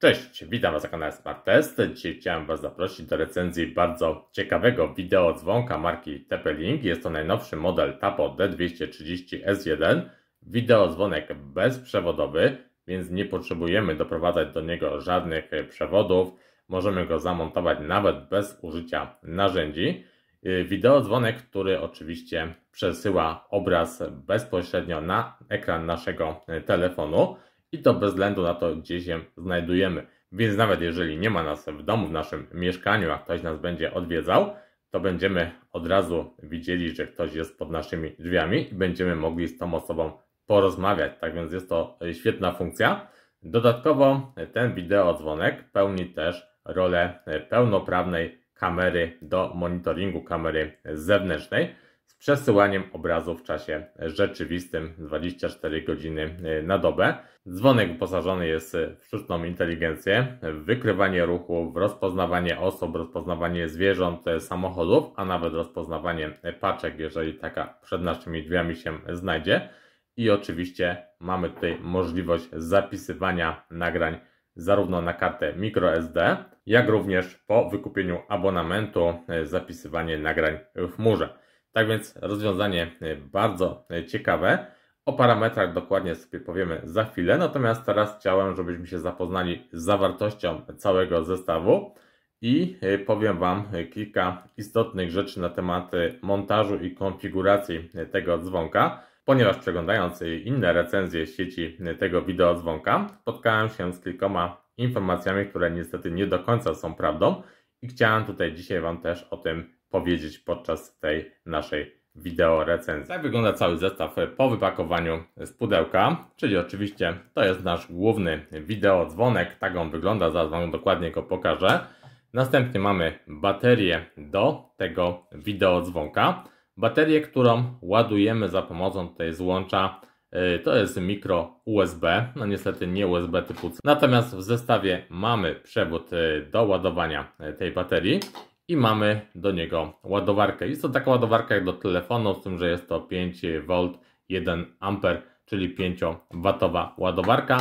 Cześć, witam Was na kanale Smart Test. Dzisiaj chciałem Was zaprosić do recenzji bardzo ciekawego wideo dzwonka marki TP-Link. Jest to najnowszy model Tapo D230S1. Wideo dzwonek bezprzewodowy, więc nie potrzebujemy doprowadzać do niego żadnych przewodów. Możemy go zamontować nawet bez użycia narzędzi. Y, wideo dzwonek, który oczywiście przesyła obraz bezpośrednio na ekran naszego telefonu i to bez względu na to, gdzie się znajdujemy. Więc nawet jeżeli nie ma nas w domu, w naszym mieszkaniu, a ktoś nas będzie odwiedzał, to będziemy od razu widzieli, że ktoś jest pod naszymi drzwiami i będziemy mogli z tą osobą porozmawiać. Tak więc jest to świetna funkcja. Dodatkowo ten wideodzwonek pełni też rolę pełnoprawnej kamery do monitoringu kamery zewnętrznej przesyłaniem obrazu w czasie rzeczywistym 24 godziny e, na dobę. Dzwonek wyposażony jest w sztuczną inteligencję, w wykrywanie ruchu, w rozpoznawanie osób, rozpoznawanie zwierząt, e, samochodów, a nawet rozpoznawanie paczek, jeżeli taka przed naszymi drzwiami się znajdzie. I oczywiście mamy tutaj możliwość zapisywania nagrań zarówno na kartę microSD, jak również po wykupieniu abonamentu e, zapisywanie nagrań w chmurze. Tak więc rozwiązanie e, bardzo e, ciekawe. O parametrach dokładnie sobie powiemy za chwilę, natomiast teraz chciałem, żebyśmy się zapoznali z zawartością całego zestawu i e, powiem Wam kilka istotnych rzeczy na temat montażu i konfiguracji tego dzwonka, ponieważ przeglądając inne recenzje sieci tego wideodzwonka spotkałem się z kilkoma informacjami, które niestety nie do końca są prawdą i chciałem tutaj dzisiaj Wam też o tym powiedzieć podczas tej naszej wideo recenzji. Tak wygląda cały zestaw e, po wypakowaniu z pudełka, czyli oczywiście to jest nasz główny wideo dzwonek, tak on wygląda, zaraz Wam dokładnie go pokażę. Następnie mamy baterię do tego wideo dzwonka. Baterię, którą ładujemy za pomocą tej złącza, e, to jest mikro USB, no niestety nie USB typu C. Natomiast w zestawie mamy przewód e, do ładowania tej baterii i mamy do niego ładowarkę. Jest to taka ładowarka jak do telefonu, z tym, że jest to 5V 1A, czyli 5W ładowarka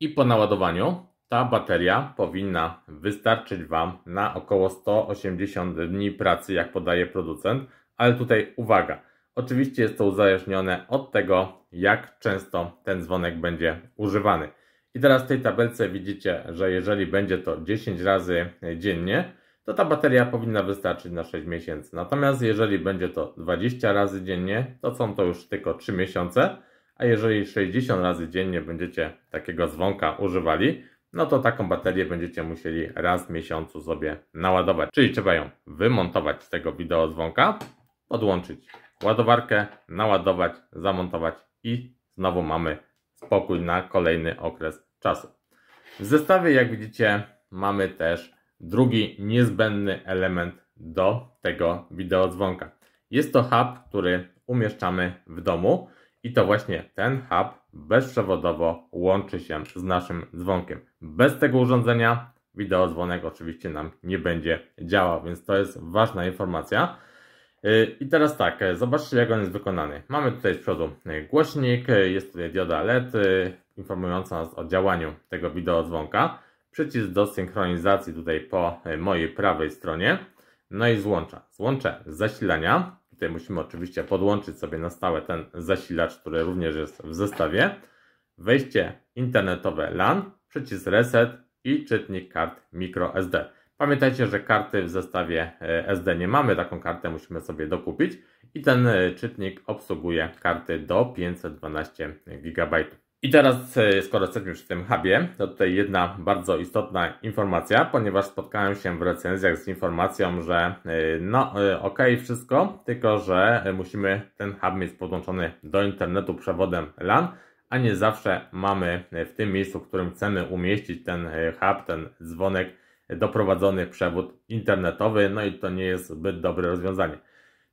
i po naładowaniu ta bateria powinna wystarczyć Wam na około 180 dni pracy, jak podaje producent, ale tutaj uwaga, oczywiście jest to uzależnione od tego, jak często ten dzwonek będzie używany. I teraz w tej tabelce widzicie, że jeżeli będzie to 10 razy dziennie, to ta bateria powinna wystarczyć na 6 miesięcy. Natomiast jeżeli będzie to 20 razy dziennie, to są to już tylko 3 miesiące, a jeżeli 60 razy dziennie będziecie takiego dzwonka używali, no to taką baterię będziecie musieli raz w miesiącu sobie naładować. Czyli trzeba ją wymontować z tego wideo dzwonka, podłączyć ładowarkę, naładować, zamontować i znowu mamy spokój na kolejny okres czasu. W zestawie jak widzicie mamy też drugi niezbędny element do tego wideodzwonka. Jest to hub, który umieszczamy w domu i to właśnie ten hub bezprzewodowo łączy się z naszym dzwonkiem. Bez tego urządzenia wideodzwonek oczywiście nam nie będzie działał, więc to jest ważna informacja. I teraz tak, zobaczcie jak on jest wykonany. Mamy tutaj z przodu głośnik, jest tutaj dioda LED informująca nas o działaniu tego wideodzwonka przycisk do synchronizacji tutaj po e, mojej prawej stronie. No i złącza. Złącze zasilania. Tutaj musimy oczywiście podłączyć sobie na stałe ten zasilacz, który również jest w zestawie. Wejście internetowe LAN, przycisk reset i czytnik kart microSD. Pamiętajcie, że karty w zestawie e, SD nie mamy, taką kartę musimy sobie dokupić i ten e, czytnik obsługuje karty do 512 GB. I teraz, e, skoro jesteśmy już w tym hubie, to tutaj jedna bardzo istotna informacja, ponieważ spotkałem się w recenzjach z informacją, że e, no e, ok, wszystko, tylko że musimy ten hub mieć podłączony do internetu przewodem LAN, a nie zawsze mamy w tym miejscu, w którym chcemy umieścić ten hub, ten dzwonek, doprowadzony przewód internetowy, no i to nie jest zbyt dobre rozwiązanie.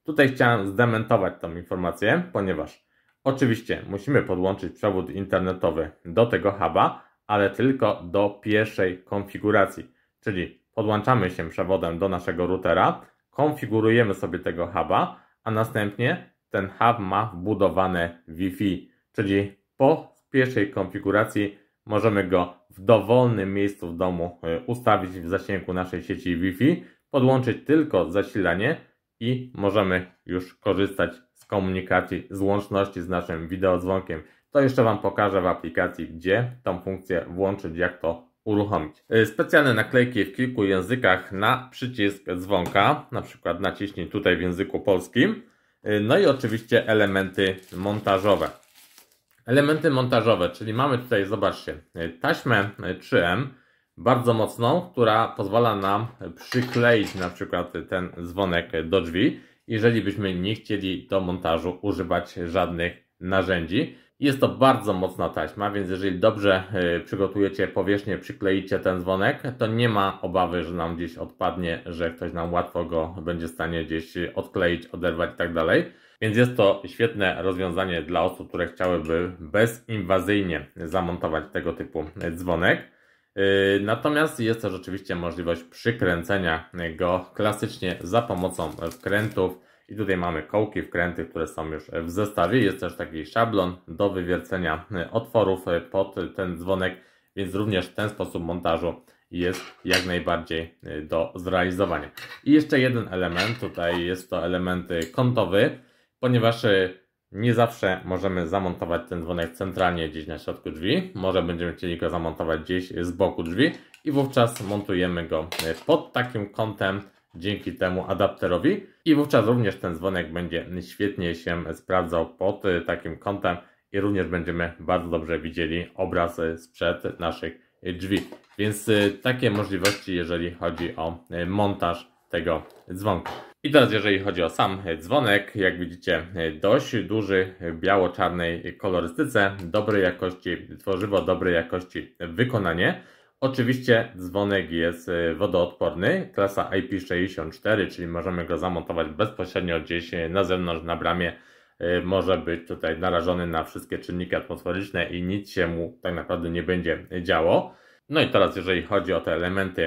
Tutaj chciałem zdementować tą informację, ponieważ Oczywiście musimy podłączyć przewód internetowy do tego huba, ale tylko do pierwszej konfiguracji, czyli podłączamy się przewodem do naszego routera, konfigurujemy sobie tego huba, a następnie ten hub ma wbudowane Wi-Fi, czyli po pierwszej konfiguracji możemy go w dowolnym miejscu w domu e, ustawić w zasięgu naszej sieci Wi-Fi, podłączyć tylko zasilanie i możemy już korzystać komunikacji, z łączności z naszym wideodzwonkiem. To jeszcze Wam pokażę w aplikacji, gdzie tą funkcję włączyć, jak to uruchomić. Y, specjalne naklejki w kilku językach na przycisk dzwonka, na przykład naciśnij tutaj w języku polskim. Y, no i oczywiście elementy montażowe. Elementy montażowe, czyli mamy tutaj, zobaczcie, y, taśmę 3M, bardzo mocną, która pozwala nam przykleić na przykład ten dzwonek do drzwi jeżeli byśmy nie chcieli do montażu używać żadnych narzędzi. Jest to bardzo mocna taśma, więc jeżeli dobrze e, przygotujecie powierzchnię, przykleicie ten dzwonek, to nie ma obawy, że nam gdzieś odpadnie, że ktoś nam łatwo go będzie w stanie gdzieś odkleić, oderwać i tak dalej. Więc jest to świetne rozwiązanie dla osób, które chciałyby bezinwazyjnie zamontować tego typu dzwonek. Yy, natomiast jest też oczywiście możliwość przykręcenia go klasycznie za pomocą wkrętów. I tutaj mamy kołki, wkręty, które są już w zestawie. Jest też taki szablon do wywiercenia otworów pod ten dzwonek, więc również ten sposób montażu jest jak najbardziej do zrealizowania. I jeszcze jeden element, tutaj jest to element kątowy, ponieważ nie zawsze możemy zamontować ten dzwonek centralnie gdzieś na środku drzwi. Może będziemy chcieli go zamontować gdzieś z boku drzwi i wówczas montujemy go e, pod takim kątem dzięki temu adapterowi i wówczas również ten dzwonek będzie świetnie się sprawdzał pod e, takim kątem i również będziemy bardzo dobrze widzieli obraz e, sprzed naszych drzwi. Więc takie możliwości jeżeli chodzi o montaż tego dzwonka. I teraz jeżeli chodzi o sam dzwonek, jak widzicie dość duży, biało-czarnej kolorystyce, dobrej jakości tworzywo, dobrej jakości wykonanie. Oczywiście dzwonek jest wodoodporny, klasa IP64, czyli możemy go zamontować bezpośrednio gdzieś na zewnątrz, na bramie. Może być tutaj narażony na wszystkie czynniki atmosferyczne i nic się mu tak naprawdę nie będzie działo. No i teraz, jeżeli chodzi o te elementy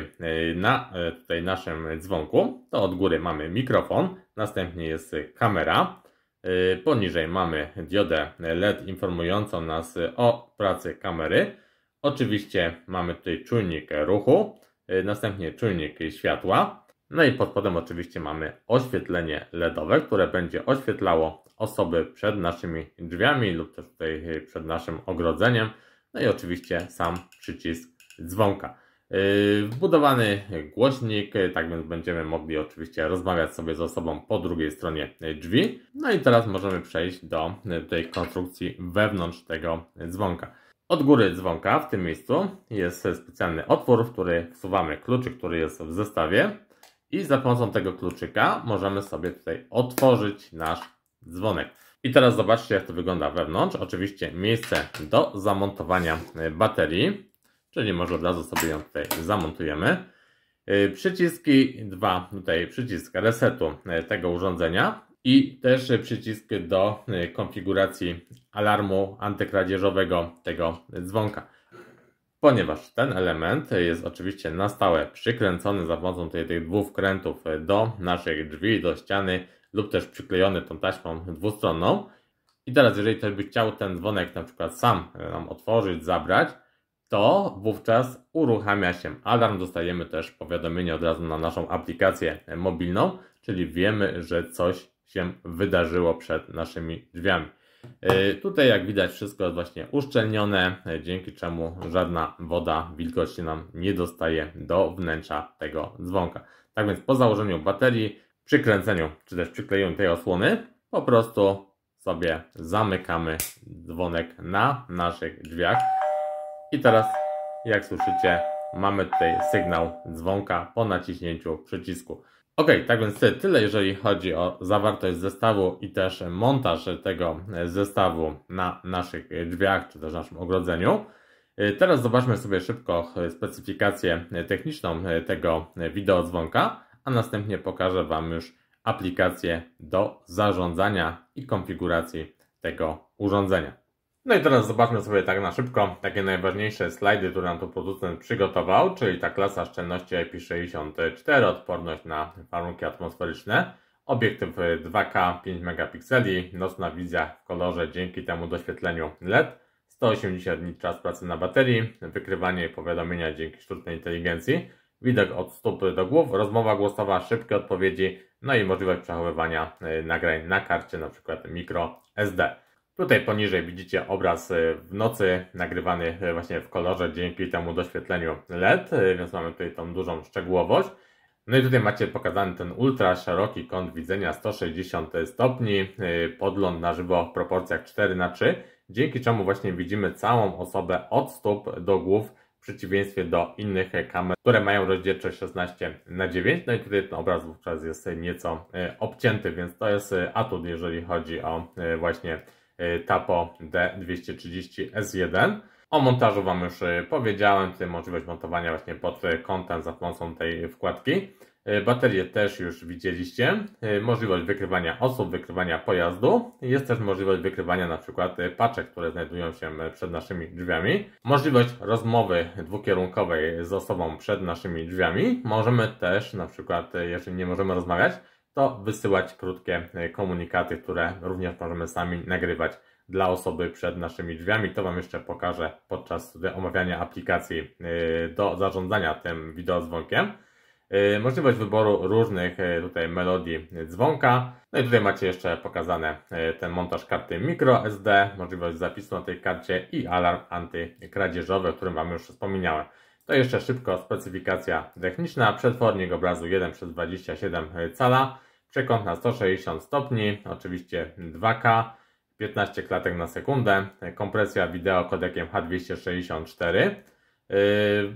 y, na y, tutaj naszym dzwonku, to od góry mamy mikrofon, następnie jest kamera, y, poniżej mamy diodę LED informującą nas o pracy kamery. Oczywiście mamy tutaj czujnik ruchu, następnie czujnik światła. No i pod spodem oczywiście mamy oświetlenie LEDowe, które będzie oświetlało osoby przed naszymi drzwiami lub też tutaj przed naszym ogrodzeniem. No i oczywiście sam przycisk dzwonka. Yy, wbudowany głośnik, yy, tak więc będziemy mogli oczywiście rozmawiać sobie z osobą po drugiej stronie yy, drzwi. No i teraz możemy przejść do tej konstrukcji wewnątrz tego dzwonka. Od góry dzwonka w tym miejscu jest specjalny otwór, w który wsuwamy kluczyk, który jest w zestawie i za pomocą tego kluczyka możemy sobie tutaj otworzyć nasz dzwonek. I teraz zobaczcie jak to wygląda wewnątrz. Oczywiście miejsce do zamontowania baterii czyli może od razu sobie ją tutaj zamontujemy. E, przyciski, dwa tutaj przycisk resetu e, tego urządzenia i też przyciski do e, konfiguracji alarmu antykradzieżowego tego dzwonka. Ponieważ ten element jest oczywiście na stałe przykręcony za pomocą tutaj tych dwóch wkrętów do naszych drzwi, do ściany lub też przyklejony tą taśmą dwustronną. I teraz jeżeli ktoś by chciał ten dzwonek na przykład sam nam otworzyć, zabrać, to wówczas uruchamia się alarm. Dostajemy też powiadomienie od razu na naszą aplikację mobilną, czyli wiemy, że coś się wydarzyło przed naszymi drzwiami. E, tutaj jak widać wszystko jest właśnie uszczelnione, e, dzięki czemu żadna woda wilgoci nam nie dostaje do wnętrza tego dzwonka. Tak więc po założeniu baterii, przykręceniu czy też przyklejeniu tej osłony po prostu sobie zamykamy dzwonek na naszych drzwiach. I teraz, jak słyszycie, mamy tutaj sygnał dzwonka po naciśnięciu przycisku. Ok, tak więc tyle jeżeli chodzi o zawartość zestawu i też montaż tego zestawu na naszych drzwiach czy też naszym ogrodzeniu. Teraz zobaczmy sobie szybko specyfikację techniczną tego wideodzwonka, a następnie pokażę Wam już aplikację do zarządzania i konfiguracji tego urządzenia. No i teraz zobaczmy sobie tak na szybko takie najważniejsze slajdy, które nam tu producent przygotował, czyli ta klasa szczelności IP64, odporność na warunki atmosferyczne, obiektyw 2K 5 megapikseli, nocna wizja w kolorze dzięki temu doświetleniu LED, 180 dni czas pracy na baterii, wykrywanie i powiadomienia dzięki sztucznej inteligencji, widok od stóp do głów, rozmowa głosowa, szybkie odpowiedzi, no i możliwość przechowywania e, nagrań na karcie, np. mikro SD. Tutaj poniżej widzicie obraz e, w nocy, nagrywany e, właśnie w kolorze dzięki temu doświetleniu LED, e, więc mamy tutaj tą dużą szczegółowość. No i tutaj macie pokazany ten ultra szeroki kąt widzenia 160 stopni, podląd na żywo w proporcjach 4x3, dzięki czemu właśnie widzimy całą osobę od stóp do głów w przeciwieństwie do innych kamer, które mają rozdzielczość 16 na 9 No i tutaj ten obraz wówczas jest nieco obcięty, więc to jest atut, jeżeli chodzi o właśnie E, Tapo D230 S1. O montażu Wam już e, powiedziałem, tym możliwość montowania właśnie pod e, kątem za pomocą tej wkładki. Baterie też już widzieliście. Możliwość wykrywania osób, wykrywania pojazdu. Jest też możliwość wykrywania na przykład paczek, które znajdują się przed naszymi drzwiami. Możliwość rozmowy dwukierunkowej z osobą przed naszymi drzwiami. Możemy też na przykład, jeżeli nie możemy rozmawiać, to wysyłać krótkie e, komunikaty, które również możemy sami nagrywać dla osoby przed naszymi drzwiami. To Wam jeszcze pokażę podczas omawiania aplikacji e, do zarządzania tym wideodzwonkiem. E, możliwość wyboru różnych tutaj melodii dzwonka. No i tutaj macie jeszcze pokazane ten montaż karty microSD, możliwość zapisu na tej karcie i alarm antykradzieżowy, o którym Wam już wspomniałem. To jeszcze szybko specyfikacja techniczna. Przetwornik obrazu 1 przez 27 cala. Przekąt na 160 stopni, oczywiście 2K, 15 klatek na sekundę, kompresja wideo kodekiem H264. Yy,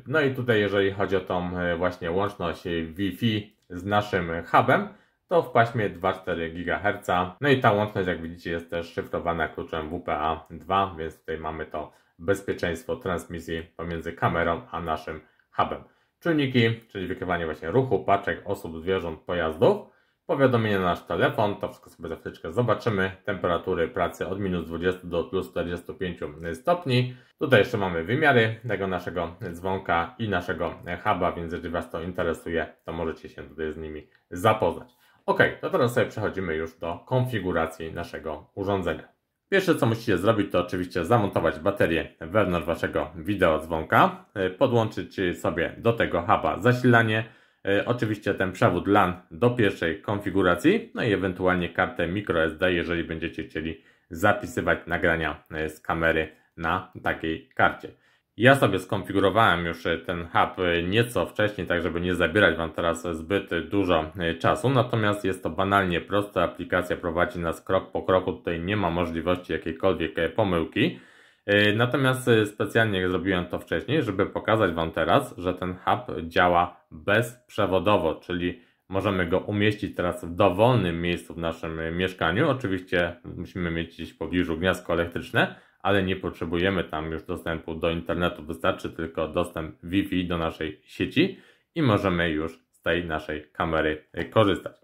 no i tutaj jeżeli chodzi o tą e, właśnie łączność Wi-Fi z naszym hubem, to w paśmie 2,4 GHz. No i ta łączność jak widzicie jest też szyfrowana kluczem WPA2, więc tutaj mamy to bezpieczeństwo transmisji pomiędzy kamerą a naszym hubem. Czujniki, czyli wykrywanie właśnie ruchu, paczek, osób, zwierząt, pojazdów. Powiadomienie na nasz telefon, to wszystko sobie za chwileczkę zobaczymy. Temperatury pracy od minus 20 do plus 45 stopni. Tutaj jeszcze mamy wymiary tego naszego dzwonka i naszego huba, więc jeżeli Was to interesuje, to możecie się tutaj z nimi zapoznać. Ok, to teraz sobie przechodzimy już do konfiguracji naszego urządzenia. Pierwsze co musicie zrobić to oczywiście zamontować baterię wewnątrz Waszego wideo dzwonka, podłączyć sobie do tego huba zasilanie, E, oczywiście ten przewód LAN do pierwszej konfiguracji, no i ewentualnie kartę microSD, jeżeli będziecie chcieli zapisywać nagrania e, z kamery na takiej karcie. Ja sobie skonfigurowałem już e, ten hub nieco wcześniej, tak żeby nie zabierać Wam teraz zbyt dużo czasu, natomiast jest to banalnie proste, aplikacja prowadzi nas krok po kroku, tutaj nie ma możliwości jakiejkolwiek pomyłki. E, natomiast e, specjalnie zrobiłem to wcześniej, żeby pokazać Wam teraz, że ten hub działa bezprzewodowo, czyli możemy go umieścić teraz w dowolnym miejscu w naszym e, mieszkaniu. Oczywiście musimy mieć gdzieś w pobliżu gniazdko elektryczne, ale nie potrzebujemy tam już dostępu do internetu, wystarczy tylko dostęp Wi-Fi do naszej sieci i możemy już z tej naszej kamery korzystać.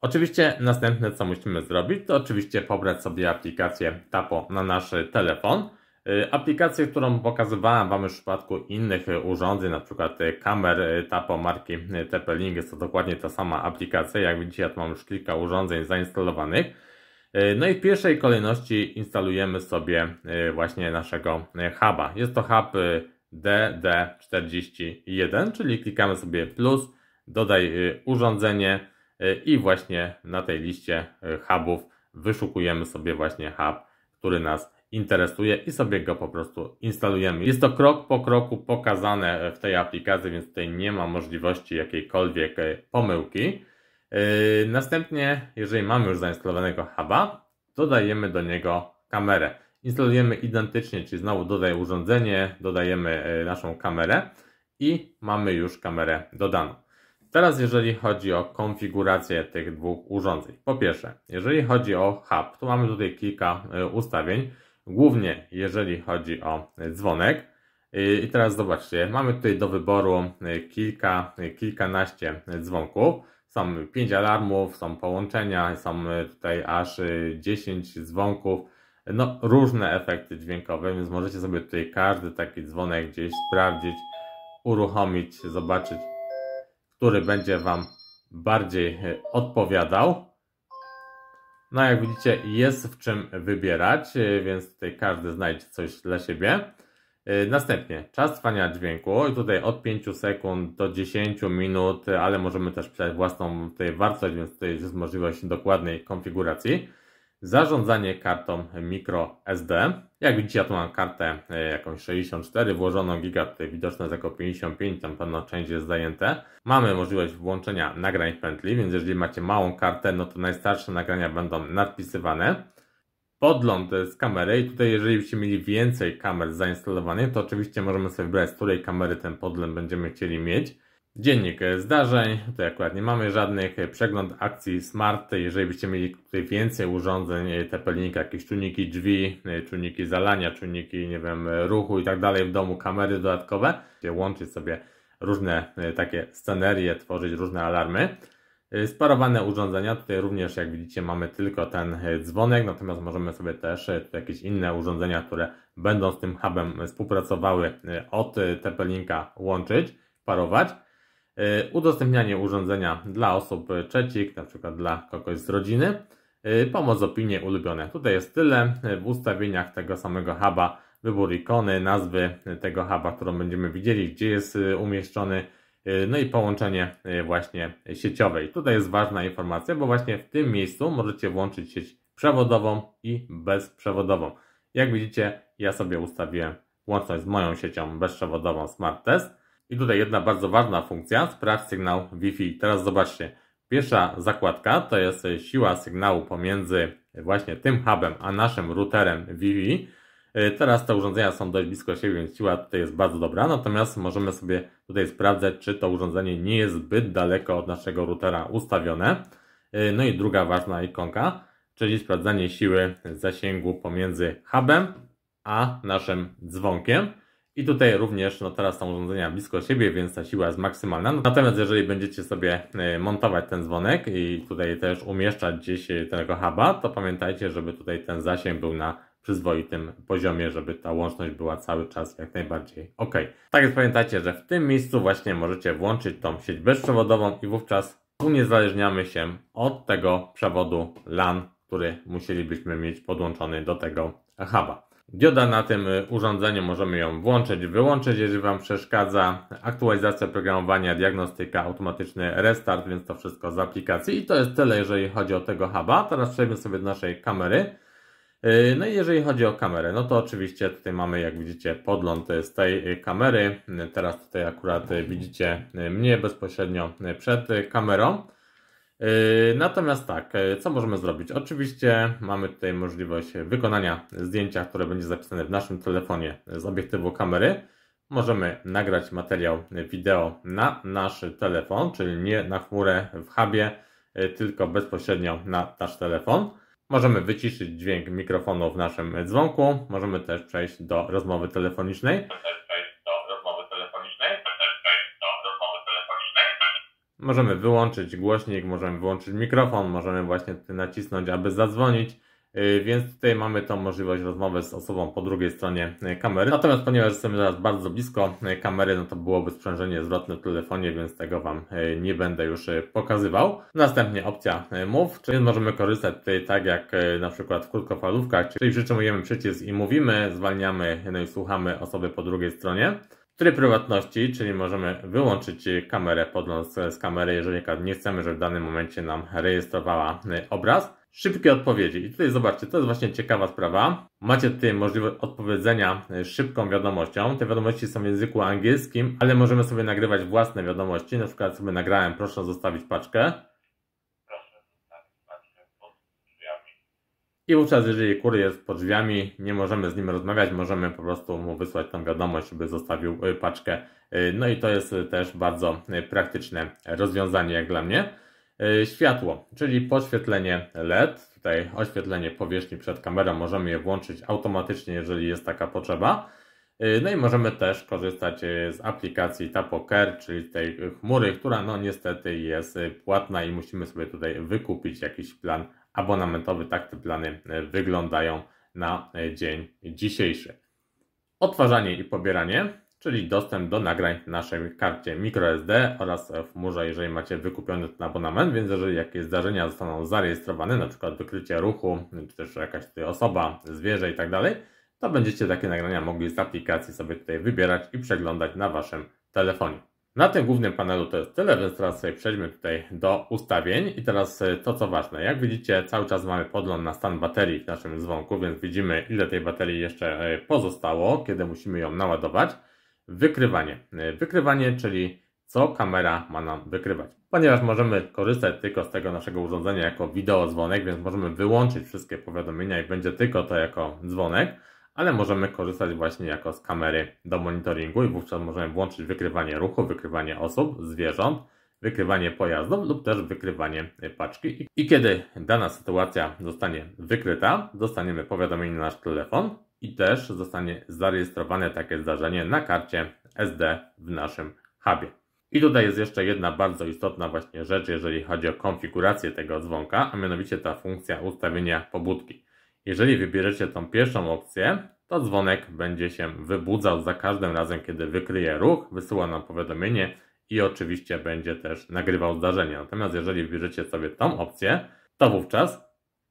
Oczywiście następne co musimy zrobić to oczywiście pobrać sobie aplikację Tapo na nasz telefon. E, aplikację, którą pokazywałem Wam już w przypadku innych e, urządzeń, na przykład e, kamer Tapo marki TP-Link, jest to dokładnie ta sama aplikacja. Jak widzicie, ja tu mam już kilka urządzeń zainstalowanych. No i w pierwszej kolejności instalujemy sobie właśnie naszego huba. Jest to hub DD41, czyli klikamy sobie plus, dodaj urządzenie i właśnie na tej liście hubów wyszukujemy sobie właśnie hub, który nas interesuje i sobie go po prostu instalujemy. Jest to krok po kroku pokazane w tej aplikacji, więc tutaj nie ma możliwości jakiejkolwiek e, pomyłki. E, następnie, jeżeli mamy już zainstalowanego huba, dodajemy do niego kamerę. Instalujemy identycznie, czyli znowu dodaję urządzenie, dodajemy e, naszą kamerę i mamy już kamerę dodaną. Teraz jeżeli chodzi o konfigurację tych dwóch urządzeń. Po pierwsze, jeżeli chodzi o hub, to mamy tutaj kilka ustawień głównie jeżeli chodzi o dzwonek. I teraz zobaczcie, mamy tutaj do wyboru y, kilka, y, kilkanaście dzwonków. Są 5 alarmów, są połączenia, są y, tutaj aż 10 dzwonków. No, różne efekty dźwiękowe, więc możecie sobie tutaj każdy taki dzwonek gdzieś sprawdzić, uruchomić, zobaczyć, który będzie Wam bardziej odpowiadał. No jak widzicie jest w czym wybierać, e, więc tutaj każdy znajdzie coś dla siebie. E, następnie czas trwania dźwięku i tutaj od 5 sekund do 10 minut, ale możemy też przydać własną tutaj wartość, więc tutaj jest możliwość dokładnej konfiguracji. Zarządzanie kartą microSD. Jak widzicie, ja tu mam kartę e, jakąś 64, włożoną giga, tutaj widoczne jest jako 55, tam pewna część jest zajęte. Mamy możliwość włączenia nagrań w pętli, więc jeżeli macie małą kartę, no to najstarsze nagrania będą nadpisywane. Podląd z kamery i tutaj jeżeli byście mieli więcej kamer zainstalowanych, to oczywiście możemy sobie wybrać, z której kamery ten podląd będziemy chcieli mieć. Dziennik e, zdarzeń, tutaj akurat nie mamy żadnych, e, przegląd akcji smart, jeżeli byście mieli tutaj więcej urządzeń e, tp jakieś czujniki drzwi, czujniki zalania, czujniki, nie wiem, ruchu i tak dalej w domu, kamery dodatkowe, łączyć sobie różne takie scenerie, tworzyć różne alarmy. Sparowane urządzenia, tutaj również jak widzicie mamy tylko ten dzwonek, natomiast możemy sobie też jakieś inne urządzenia, które będą z tym hubem współpracowały od TP-Linka łączyć, parować. E, udostępnianie urządzenia dla osób trzecich, na przykład dla kogoś z rodziny, e, pomoc, opinie, ulubione. Tutaj jest tyle. E, w ustawieniach tego samego huba wybór ikony, nazwy tego huba, którą będziemy widzieli, gdzie jest umieszczony, no i połączenie właśnie sieciowe. I tutaj jest ważna informacja, bo właśnie w tym miejscu możecie włączyć sieć przewodową i bezprzewodową. Jak widzicie, ja sobie ustawiłem łączność z moją siecią bezprzewodową Smart Test i tutaj jedna bardzo ważna funkcja, sprawdź sygnał Wi-Fi. Teraz zobaczcie, pierwsza zakładka to jest siła sygnału pomiędzy właśnie tym hubem, a naszym routerem Wi-Fi. Y, teraz te urządzenia są dość blisko siebie, więc siła tutaj jest bardzo dobra, natomiast możemy sobie tutaj sprawdzać, czy to urządzenie nie jest zbyt daleko od naszego routera ustawione. Y, no i druga ważna ikonka, czyli sprawdzanie siły zasięgu pomiędzy hubem a naszym dzwonkiem. I tutaj również, no teraz są urządzenia blisko siebie, więc ta siła jest maksymalna. Natomiast jeżeli będziecie sobie e, montować ten dzwonek i tutaj też umieszczać gdzieś e, tego huba, to pamiętajcie, żeby tutaj ten zasięg był na przyzwoitym poziomie, żeby ta łączność była cały czas jak najbardziej ok. Tak więc pamiętajcie, że w tym miejscu właśnie możecie włączyć tą sieć bezprzewodową i wówczas uniezależniamy się od tego przewodu LAN, który musielibyśmy mieć podłączony do tego huba. Dioda na tym y, urządzeniu możemy ją włączyć, wyłączyć, jeżeli Wam przeszkadza. Aktualizacja programowania, diagnostyka, automatyczny restart, więc to wszystko z aplikacji. I to jest tyle, jeżeli chodzi o tego huba. Teraz przejdźmy sobie do naszej kamery. Y, no i jeżeli chodzi o kamerę, no to oczywiście tutaj mamy, jak widzicie, podląd y, z tej kamery. Teraz tutaj akurat widzicie mnie bezpośrednio przed kamerą. Yy, natomiast tak, yy, co możemy zrobić? Oczywiście mamy tutaj możliwość wykonania zdjęcia, które będzie zapisane w naszym telefonie z obiektywu kamery. Możemy nagrać materiał wideo na nasz telefon, czyli nie na chmurę w hubie, yy, tylko bezpośrednio na nasz telefon. Możemy wyciszyć dźwięk mikrofonu w naszym dzwonku. Możemy też przejść do rozmowy telefonicznej. Możemy wyłączyć głośnik, możemy wyłączyć mikrofon, możemy właśnie nacisnąć, aby zadzwonić. Y, więc tutaj mamy tą możliwość rozmowy z osobą po drugiej stronie y, kamery. Natomiast ponieważ jesteśmy teraz bardzo blisko y, kamery, no to byłoby sprzężenie zwrotne w telefonie, więc tego Wam nie będę już pokazywał. Następnie opcja Move, czyli możemy korzystać tutaj tak jak na przykład w krótkofalówkach, czyli przytrzymujemy przycisk i mówimy, zwalniamy, no i słuchamy osoby po drugiej stronie. Tryb prywatności, czyli możemy wyłączyć kamerę podnosząc z kamery, jeżeli nie chcemy, żeby w danym momencie nam rejestrowała e, obraz. Szybkie odpowiedzi. I tutaj zobaczcie, to jest właśnie ciekawa sprawa. Macie tutaj możliwość odpowiedzenia e, szybką wiadomością. Te wiadomości są w języku angielskim, ale możemy sobie nagrywać własne wiadomości. Na przykład sobie nagrałem, proszę zostawić paczkę. I wówczas, jeżeli kur jest pod drzwiami, nie możemy z nim rozmawiać, możemy po prostu mu wysłać tą wiadomość, żeby zostawił y, paczkę. Y, no i to jest y, też bardzo praktyczne rozwiązanie jak dla mnie. Światło, czyli podświetlenie LED, tutaj oświetlenie powierzchni przed kamerą, możemy je włączyć automatycznie, jeżeli jest taka potrzeba. No i możemy też korzystać z aplikacji Tapoker, czyli tej chmury, która no niestety jest płatna i musimy sobie tutaj wykupić jakiś plan abonamentowy. Tak te plany e, wyglądają na e, dzień dzisiejszy. Odtwarzanie i pobieranie, czyli dostęp do nagrań w naszej karcie microSD oraz w chmurze, jeżeli macie wykupiony ten abonament, więc jeżeli jakieś zdarzenia zostaną zarejestrowane, na przykład wykrycie ruchu, czy też jakaś tutaj osoba, zwierzę i tak dalej, to będziecie takie nagrania mogli z aplikacji sobie tutaj wybierać i przeglądać na waszym telefonie. Na tym głównym panelu to jest tyle, więc teraz sobie przejdźmy tutaj do ustawień i teraz e, to co ważne, jak widzicie cały czas mamy podgląd na stan baterii w naszym dzwonku, więc widzimy ile tej baterii jeszcze e, pozostało, kiedy musimy ją naładować. Wykrywanie. E, wykrywanie, czyli co kamera ma nam wykrywać. Ponieważ możemy korzystać tylko z tego naszego urządzenia jako dzwonek, więc możemy wyłączyć wszystkie powiadomienia i będzie tylko to jako dzwonek ale możemy korzystać właśnie jako z kamery do monitoringu i wówczas możemy włączyć wykrywanie ruchu, wykrywanie osób, zwierząt, wykrywanie pojazdów lub też wykrywanie y, paczki. I kiedy dana sytuacja zostanie wykryta, dostaniemy powiadomienie na nasz telefon i też zostanie zarejestrowane takie zdarzenie na karcie SD w naszym hubie. I tutaj jest jeszcze jedna bardzo istotna właśnie rzecz, jeżeli chodzi o konfigurację tego dzwonka, a mianowicie ta funkcja ustawienia pobudki. Jeżeli wybierzecie tą pierwszą opcję, to dzwonek będzie się wybudzał za każdym razem, kiedy wykryje ruch, wysyła nam powiadomienie i oczywiście będzie też nagrywał zdarzenie. Natomiast jeżeli wybierzecie sobie tą opcję, to wówczas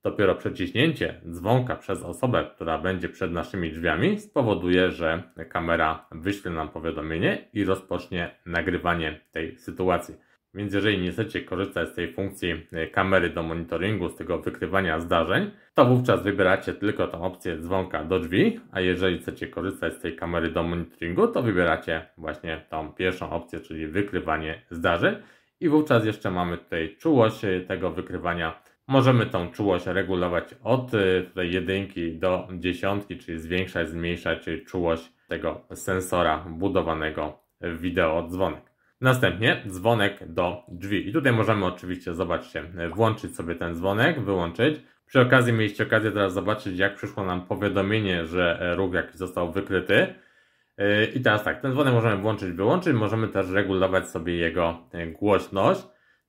dopiero przeciśnięcie dzwonka przez osobę, która będzie przed naszymi drzwiami spowoduje, że kamera wyśle nam powiadomienie i rozpocznie nagrywanie tej sytuacji. Więc jeżeli nie chcecie korzystać z tej funkcji e, kamery do monitoringu, z tego wykrywania zdarzeń, to wówczas wybieracie tylko tą opcję dzwonka do drzwi, a jeżeli chcecie korzystać z tej kamery do monitoringu, to wybieracie właśnie tą pierwszą opcję, czyli wykrywanie zdarzeń. I wówczas jeszcze mamy tutaj czułość e, tego wykrywania. Możemy tą czułość regulować od e, tutaj jedynki do dziesiątki, czyli zwiększać, zmniejszać czułość tego sensora budowanego w wideo dzwonek. Następnie dzwonek do drzwi. I tutaj możemy oczywiście, zobaczcie, włączyć sobie ten dzwonek, wyłączyć. Przy okazji mieliście okazję teraz zobaczyć, jak przyszło nam powiadomienie, że e, róg jakiś został wykryty. E, I teraz tak, ten dzwonek możemy włączyć, wyłączyć. Możemy też regulować sobie jego e, głośność.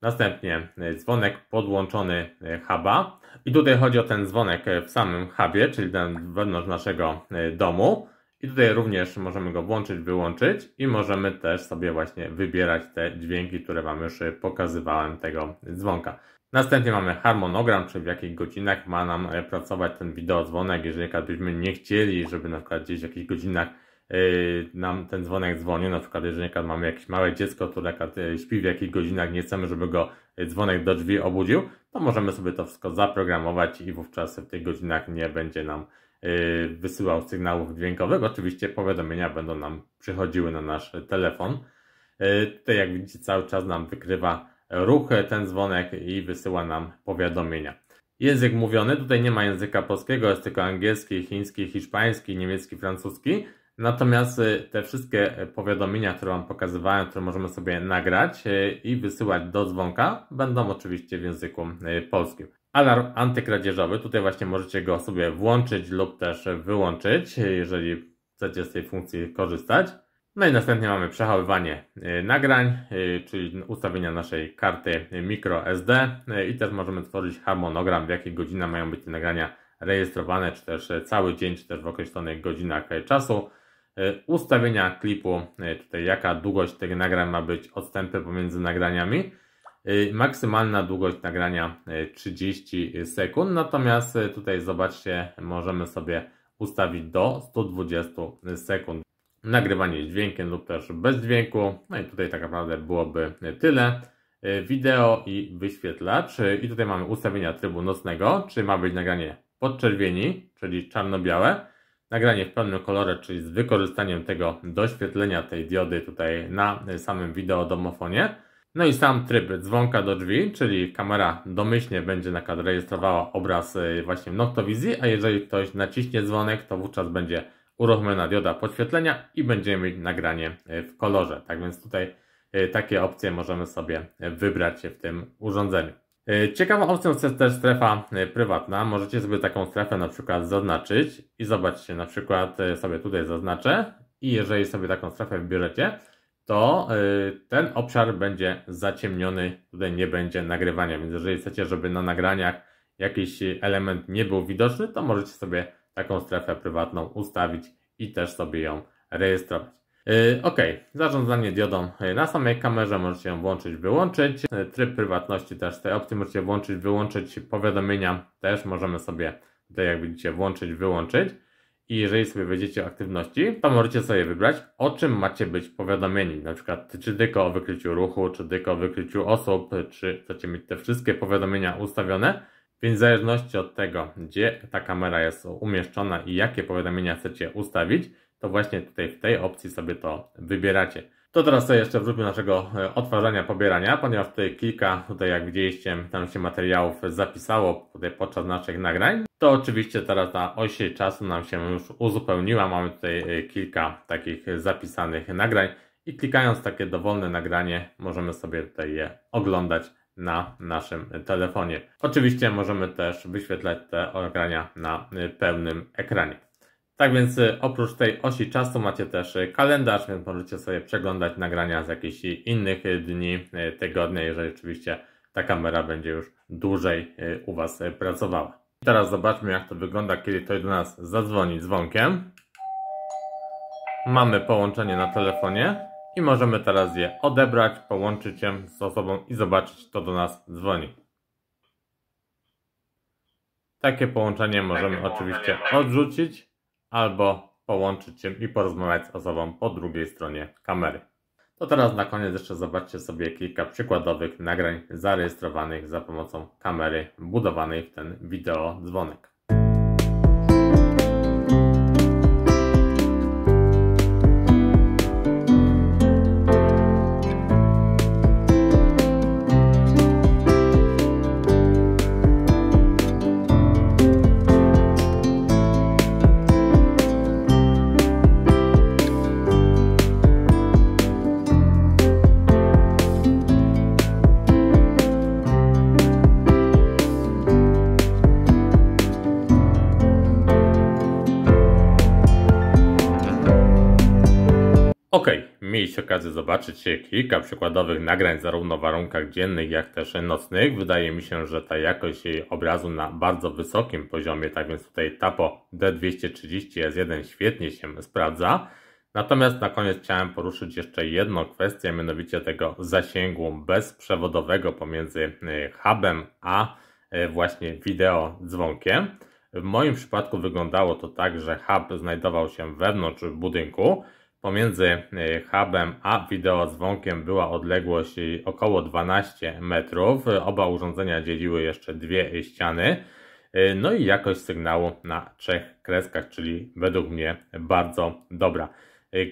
Następnie dzwonek podłączony huba. I tutaj chodzi o ten dzwonek w samym hubie, czyli ten wewnątrz naszego domu. I tutaj również możemy go włączyć, wyłączyć i możemy też sobie właśnie wybierać te dźwięki, które Wam już pokazywałem tego dzwonka. Następnie mamy harmonogram, czy w jakich godzinach ma nam pracować ten wideodzwonek. Jeżeli byśmy nie chcieli, żeby na przykład gdzieś w jakichś godzinach yy, nam ten dzwonek dzwonił, na przykład jeżeli mamy jakieś małe dziecko, które yy, śpi w jakich godzinach, nie chcemy, żeby go yy, dzwonek do drzwi obudził, to możemy sobie to wszystko zaprogramować i wówczas w tych godzinach nie będzie nam Y, wysyłał sygnałów dźwiękowych. Oczywiście powiadomienia będą nam przychodziły na nasz telefon. Y, tutaj jak widzicie cały czas nam wykrywa ruch ten dzwonek i wysyła nam powiadomienia. Język mówiony, tutaj nie ma języka polskiego, jest tylko angielski, chiński, hiszpański, niemiecki, francuski. Natomiast y, te wszystkie powiadomienia, które Wam pokazywałem, które możemy sobie nagrać i wysyłać do dzwonka, będą oczywiście w języku polskim alarm antykradzieżowy. Tutaj właśnie możecie go sobie włączyć lub też wyłączyć, jeżeli chcecie z tej funkcji korzystać. No i następnie mamy przechowywanie y, nagrań, y, czyli ustawienia naszej karty microSD y, i też możemy tworzyć harmonogram, w jakiej godzina mają być te nagrania rejestrowane, czy też cały dzień, czy też w określonych godzinach czasu. Ustawienia klipu, tutaj jaka długość tych nagrań ma być, odstępy pomiędzy nagraniami. Y, maksymalna długość nagrania 30 y, sekund, natomiast y, tutaj zobaczcie, możemy sobie ustawić do 120 sekund. Nagrywanie z dźwiękiem lub też bez dźwięku. No i tutaj tak naprawdę byłoby tyle. Wideo i wyświetlacz. I tutaj mamy ustawienia trybu nocnego, czy ma być nagranie podczerwieni, czyli czarno-białe. Nagranie w pełnym kolorze, czyli z wykorzystaniem tego doświetlenia tej diody tutaj na samym wideo domofonie no i sam tryb dzwonka do drzwi, czyli kamera domyślnie będzie rejestrowała obraz y, właśnie w a jeżeli ktoś naciśnie dzwonek, to wówczas będzie uruchomiona dioda podświetlenia i będziemy mieć nagranie y, w kolorze. Tak więc tutaj y, takie opcje możemy sobie wybrać w tym urządzeniu. Ciekawą opcją jest też strefa prywatna. Możecie sobie taką strefę na przykład zaznaczyć i zobaczcie, na przykład sobie tutaj zaznaczę i jeżeli sobie taką strefę wybierzecie, to y, ten obszar będzie zaciemniony, tutaj nie będzie nagrywania, więc jeżeli chcecie, żeby na nagraniach jakiś element nie był widoczny, to możecie sobie taką strefę prywatną ustawić i też sobie ją rejestrować. Y, ok, zarządzanie diodą y, na samej kamerze możecie ją włączyć, wyłączyć. Tryb prywatności też tej opcji możecie włączyć, wyłączyć. Powiadomienia też możemy sobie tutaj jak widzicie włączyć, wyłączyć. I jeżeli sobie wejdziecie aktywności, to możecie sobie wybrać, o czym macie być powiadomieni. Na przykład, czy tylko o wykryciu ruchu, czy tylko o wykryciu osób, czy chcecie mieć te wszystkie powiadomienia ustawione. Więc w zależności od tego, gdzie ta kamera jest umieszczona i jakie powiadomienia chcecie ustawić, to właśnie tutaj w tej opcji sobie to wybieracie. To teraz sobie jeszcze wróćmy do naszego e, odtwarzania, pobierania, ponieważ tutaj kilka, tutaj jak widzieliście, tam się materiałów zapisało tutaj podczas naszych nagrań. To oczywiście teraz ta oś czasu nam się już uzupełniła. Mamy tutaj e, kilka takich zapisanych nagrań i klikając takie dowolne nagranie możemy sobie tutaj je oglądać na naszym telefonie. Oczywiście możemy też wyświetlać te nagrania na e, pełnym ekranie. Tak więc y, oprócz tej osi czasu macie też y, kalendarz, więc możecie sobie przeglądać nagrania z jakichś innych y, dni, tygodnia, jeżeli oczywiście ta kamera będzie już dłużej u Was pracowała. Teraz zobaczmy jak to wygląda, kiedy ktoś do nas zadzwoni dzwonkiem. Mamy połączenie na telefonie i możemy teraz je odebrać, połączyć się z osobą i zobaczyć kto do nas dzwoni. Takie połączenie możemy oczywiście odrzucić albo połączyć się i porozmawiać z osobą po drugiej stronie kamery. To teraz na koniec jeszcze zobaczcie sobie kilka przykładowych nagrań zarejestrowanych za pomocą kamery budowanej w ten wideo dzwonek. mieć okazję zobaczyć kilka przykładowych nagrań zarówno w warunkach dziennych, jak też nocnych. Wydaje mi się, że ta jakość obrazu na bardzo wysokim poziomie, tak więc tutaj Tapo D230S1 świetnie się sprawdza. Natomiast na koniec chciałem poruszyć jeszcze jedną kwestię, mianowicie tego zasięgu bezprzewodowego pomiędzy y, hubem a y, właśnie wideo dzwonkiem. W moim przypadku wyglądało to tak, że hub znajdował się wewnątrz budynku, Pomiędzy e, hubem a wideodzwonkiem była odległość e, około 12 metrów. Oba urządzenia dzieliły jeszcze dwie ściany. E, no i jakość sygnału na trzech kreskach, czyli według mnie bardzo dobra.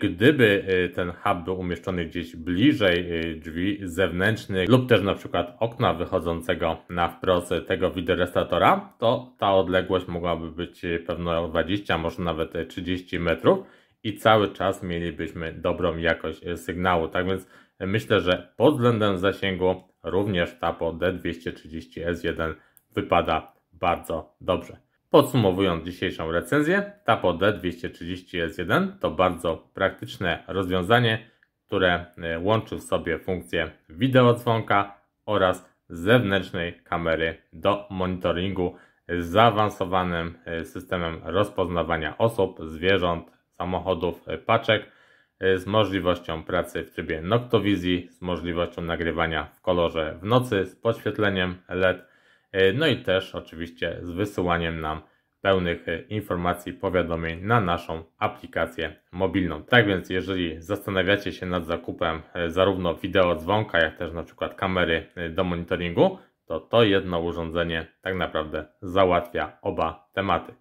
Gdyby ten hub był umieszczony gdzieś bliżej drzwi zewnętrznych lub też na przykład okna wychodzącego na wprost tego wideorestatora, to ta odległość mogłaby być pewno 20, może nawet 30 metrów i cały czas mielibyśmy dobrą jakość e, sygnału. Tak więc e, myślę, że pod względem zasięgu również tapo D230S1 wypada bardzo dobrze. Podsumowując dzisiejszą recenzję, tapo D230S1 to bardzo praktyczne rozwiązanie, które e, łączy w sobie funkcję wideodzwonka oraz zewnętrznej kamery do monitoringu z zaawansowanym systemem rozpoznawania osób, zwierząt, samochodów e, paczek e, z możliwością pracy w trybie Noctowizji, z możliwością nagrywania w kolorze w nocy, z podświetleniem LED, e, no i też oczywiście z wysyłaniem nam pełnych informacji, powiadomień na naszą aplikację mobilną. Tak więc jeżeli zastanawiacie się nad zakupem zarówno wideo dzwonka, jak też na przykład kamery do monitoringu, to to jedno urządzenie tak naprawdę załatwia oba tematy.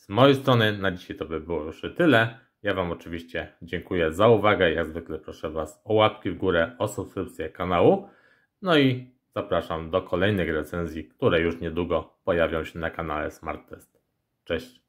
Z mojej strony na dzisiaj to by było już tyle. Ja Wam oczywiście dziękuję za uwagę. Jak zwykle proszę Was o łapki w górę, o subskrypcję kanału. No i zapraszam do kolejnych recenzji, które już niedługo pojawią się na kanale Smart Test. Cześć!